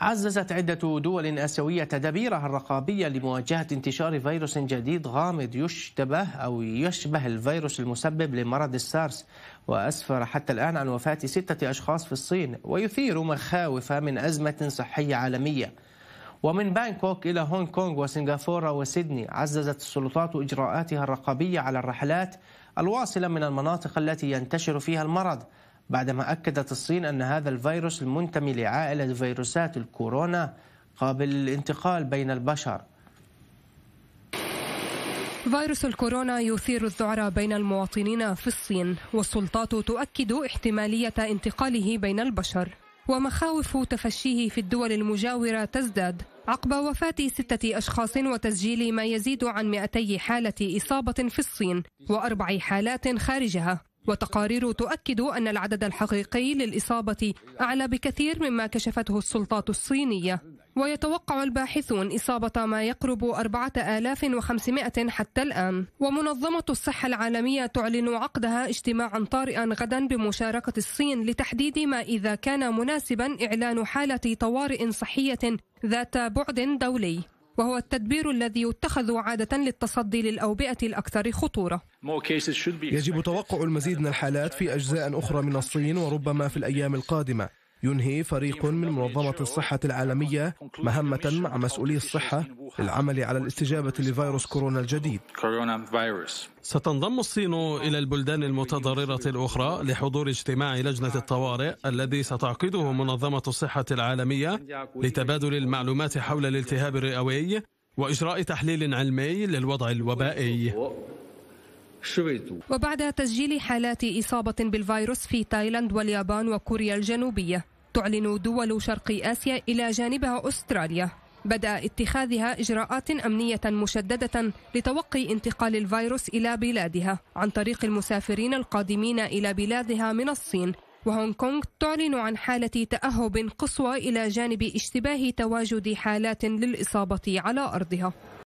عززت عدة دول آسيوية تدابيرها الرقابية لمواجهة انتشار فيروس جديد غامض يشتبه أو يشبه الفيروس المسبب لمرض السارس وأسفر حتى الآن عن وفاة ستة أشخاص في الصين ويثير مخاوف من أزمة صحية عالمية ومن بانكوك إلى هونغ كونغ وسنغافورة وسيدني عززت السلطات إجراءاتها الرقابية على الرحلات الواصلة من المناطق التي ينتشر فيها المرض بعدما أكدت الصين أن هذا الفيروس المنتمي لعائلة فيروسات الكورونا قابل للانتقال بين البشر فيروس الكورونا يثير الذعر بين المواطنين في الصين والسلطات تؤكد احتمالية انتقاله بين البشر ومخاوف تفشيه في الدول المجاورة تزداد عقب وفاة ستة أشخاص وتسجيل ما يزيد عن 200 حالة إصابة في الصين وأربع حالات خارجها وتقارير تؤكد أن العدد الحقيقي للإصابة أعلى بكثير مما كشفته السلطات الصينية ويتوقع الباحثون إصابة ما يقرب 4500 حتى الآن ومنظمة الصحة العالمية تعلن عقدها اجتماعا طارئا غدا بمشاركة الصين لتحديد ما إذا كان مناسبا إعلان حالة طوارئ صحية ذات بعد دولي وهو التدبير الذي يتخذ عادة للتصدي للأوبئة الأكثر خطورة يجب توقع المزيد من الحالات في أجزاء أخرى من الصين وربما في الأيام القادمة ينهي فريق من منظمة الصحة العالمية مهمة مع مسؤولي الصحة للعمل على الاستجابة لفيروس كورونا الجديد ستنضم الصين إلى البلدان المتضررة الأخرى لحضور اجتماع لجنة الطوارئ الذي ستعقده منظمة الصحة العالمية لتبادل المعلومات حول الالتهاب الرئوي وإجراء تحليل علمي للوضع الوبائي وبعد تسجيل حالات إصابة بالفيروس في تايلاند واليابان وكوريا الجنوبية تعلن دول شرق آسيا إلى جانبها أستراليا بدأ اتخاذها إجراءات أمنية مشددة لتوقي انتقال الفيروس إلى بلادها عن طريق المسافرين القادمين إلى بلادها من الصين وهونغ كونغ تعلن عن حالة تأهب قصوى إلى جانب اشتباه تواجد حالات للإصابة على أرضها